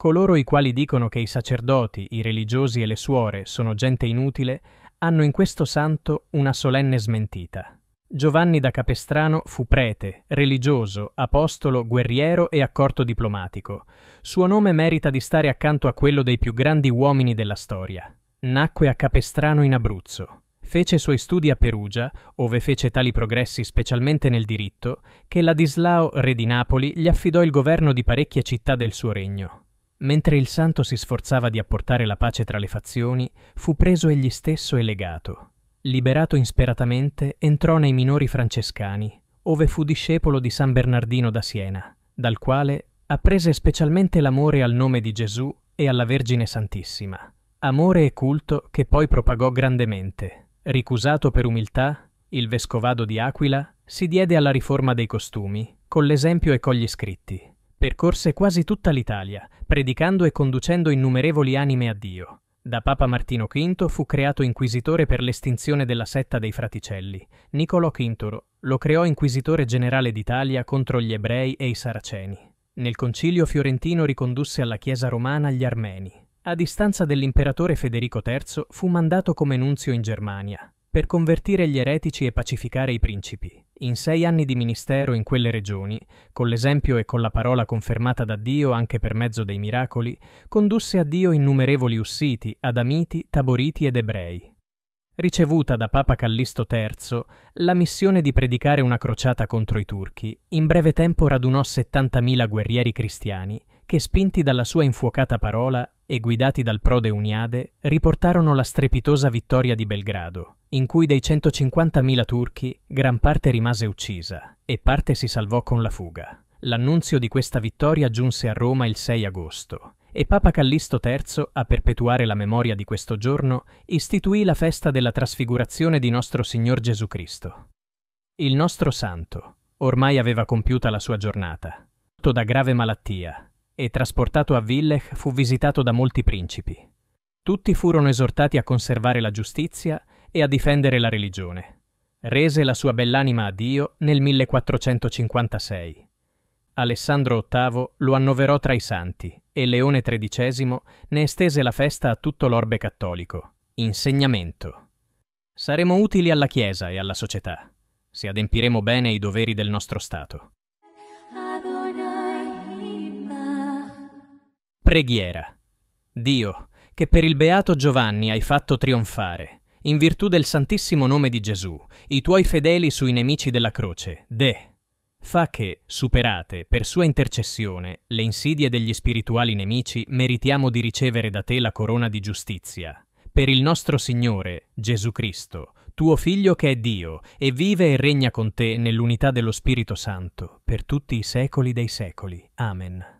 Coloro i quali dicono che i sacerdoti, i religiosi e le suore sono gente inutile, hanno in questo santo una solenne smentita. Giovanni da Capestrano fu prete, religioso, apostolo, guerriero e accorto diplomatico. Suo nome merita di stare accanto a quello dei più grandi uomini della storia. Nacque a Capestrano in Abruzzo. Fece i suoi studi a Perugia, ove fece tali progressi specialmente nel diritto, che Ladislao, re di Napoli, gli affidò il governo di parecchie città del suo regno. Mentre il santo si sforzava di apportare la pace tra le fazioni, fu preso egli stesso e legato. Liberato insperatamente, entrò nei minori francescani, ove fu discepolo di San Bernardino da Siena, dal quale apprese specialmente l'amore al nome di Gesù e alla Vergine Santissima. Amore e culto che poi propagò grandemente. Ricusato per umiltà, il vescovado di Aquila si diede alla riforma dei costumi, con l'esempio e con gli scritti. Percorse quasi tutta l'Italia, predicando e conducendo innumerevoli anime a Dio. Da Papa Martino V fu creato inquisitore per l'estinzione della setta dei Fraticelli. Niccolò V lo creò inquisitore generale d'Italia contro gli ebrei e i saraceni. Nel concilio fiorentino ricondusse alla Chiesa romana gli armeni. A distanza dell'imperatore Federico III fu mandato come nunzio in Germania per convertire gli eretici e pacificare i principi. In sei anni di ministero in quelle regioni, con l'esempio e con la parola confermata da Dio anche per mezzo dei miracoli, condusse a Dio innumerevoli ussiti, adamiti, taboriti ed ebrei. Ricevuta da Papa Callisto III la missione di predicare una crociata contro i turchi, in breve tempo radunò 70.000 guerrieri cristiani che spinti dalla sua infuocata parola e guidati dal prode Uniade, riportarono la strepitosa vittoria di Belgrado, in cui dei 150.000 turchi gran parte rimase uccisa e parte si salvò con la fuga. L'annunzio di questa vittoria giunse a Roma il 6 agosto e Papa Callisto III, a perpetuare la memoria di questo giorno, istituì la festa della trasfigurazione di nostro Signor Gesù Cristo. Il nostro santo ormai aveva compiuta la sua giornata, da grave malattia, e trasportato a Villech fu visitato da molti principi. Tutti furono esortati a conservare la giustizia e a difendere la religione. Rese la sua bell'anima a Dio nel 1456. Alessandro VIII lo annoverò tra i santi e Leone XIII ne estese la festa a tutto l'orbe cattolico. Insegnamento. Saremo utili alla Chiesa e alla società, se adempiremo bene i doveri del nostro Stato. Preghiera. Dio, che per il beato Giovanni hai fatto trionfare, in virtù del santissimo nome di Gesù, i tuoi fedeli sui nemici della croce, de. Fa che, superate per sua intercessione le insidie degli spirituali nemici, meritiamo di ricevere da te la corona di giustizia. Per il nostro Signore, Gesù Cristo, tuo Figlio che è Dio, e vive e regna con te nell'unità dello Spirito Santo, per tutti i secoli dei secoli. Amen.